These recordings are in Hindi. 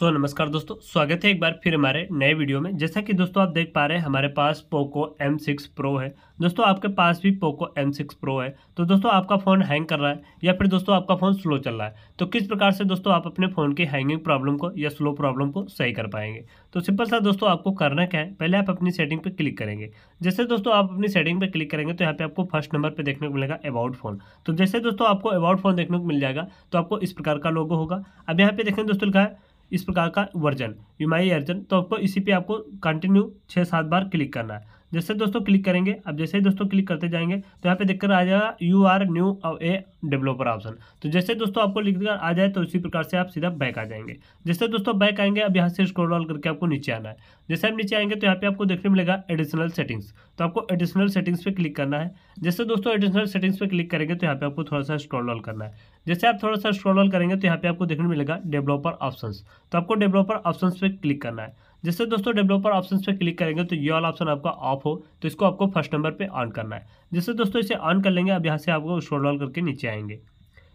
सो so, नमस्कार दोस्तों स्वागत है एक बार फिर हमारे नए वीडियो में जैसा कि दोस्तों आप देख पा रहे हैं हमारे पास पोको M6 Pro है दोस्तों आपके पास भी पोको M6 Pro है तो दोस्तों आपका फ़ोन हैंग कर रहा है या फिर दोस्तों आपका फ़ोन स्लो चल रहा है तो किस प्रकार से दोस्तों आप अपने फ़ोन की हैंगिंग प्रॉब्लम को या स्लो प्रॉब्लम को सही कर पाएंगे तो सिंपल सा दोस्तों आपको करना क्या है पहले आप अपनी सेटिंग पर क्लिक करेंगे जैसे दोस्तों आप अपनी सेटिंग पर क्लिक करेंगे तो यहाँ पर आपको फर्स्ट नंबर पर देखने को मिलेगा अबाउट फ़ोन तो जैसे दोस्तों आपको अबाउट फ़ोन देखने को मिल जाएगा तो आपको इस प्रकार का लोगो होगा अब यहाँ पर देखें दोस्तों लिखा है इस प्रकार का वर्जन माई अर्जन तो आपको इसी पे आपको कंटिन्यू छः सात बार क्लिक करना है जैसे दोस्तों क्लिक करेंगे अब जैसे ही दोस्तों क्लिक करते जाएंगे तो यहाँ पे देखकर आ जाएगा you are now a developer option तो जैसे दोस्तों आपको लिख देगा आ जाए तो उसी प्रकार से आप सीधा बैक आ जाएंगे जैसे दोस्तों बैक आएंगे अब यहाँ से स्क्रॉल करके आपको नीचे आना है जैसे आप नीचे आएंगे तो यहाँ पे आपको देखने मिलेगा एडिशनल सेटिंग्स तो आपको एडिशनल सेटिंग्स पे क्लिक करना है जैसे दोस्तों एडिशनल सेटिंग्स पे क्लिक करेंगे तो यहाँ पे आपको थोड़ा सा स्क्रॉल करना है जैसे आप थोड़ा सा स्क्रॉल करेंगे तो यहाँ पे आपको देखने मिलेगा डेवलपर ऑप्शन तो आपको डेवलपर ऑप्शन पे क्लिक करना है जैसे दोस्तों डेवलपर ऑप्शन पे क्लिक करेंगे तो ये वाला ऑप्शन आपका ऑफ हो तो इसको आपको फर्स्ट नंबर पे ऑन करना है जैसे दोस्तों इसे ऑन कर लेंगे अब यहाँ से आपको स्क्रॉल डाउन करके नीचे आएंगे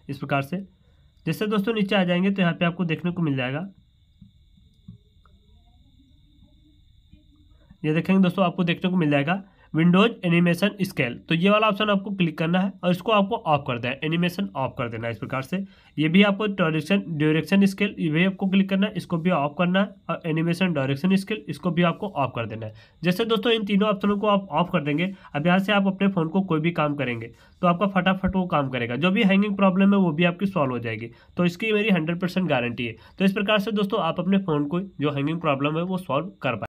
इस प्रकार से जैसे दोस्तों नीचे आ जाएंगे तो यहाँ पे आपको देखने को मिल जाएगा ये देखेंगे दोस्तों आपको देखने को मिल जाएगा विंडोज एनिमेशन स्केल तो ये वाला ऑप्शन आपको क्लिक करना है और इसको आपको ऑफ कर देना है एनिमेशन ऑफ कर देना है इस प्रकार से ये भी आपको डायरेक्शन डायरेक्शन स्केल ये भी आपको क्लिक करना है इसको भी ऑफ करना है और एनिमेशन डायरेक्शन स्केल इसको भी आपको ऑफ कर देना है जैसे दोस्तों इन तीनों ऑप्शनों को आप ऑफ कर देंगे अब यहाँ से आप अपने फ़ोन को कोई भी काम करेंगे तो आपका फटाफट वो काम करेगा जो भी हैंगिंग प्रॉब्लम है वो भी आपकी सॉल्व हो जाएगी तो इसकी मेरी हंड्रेड गारंटी है तो इस प्रकार से दोस्तों आप अपने फ़ोन को जो हैंगिंग प्रॉब्लम है वो सॉल्व कर पाए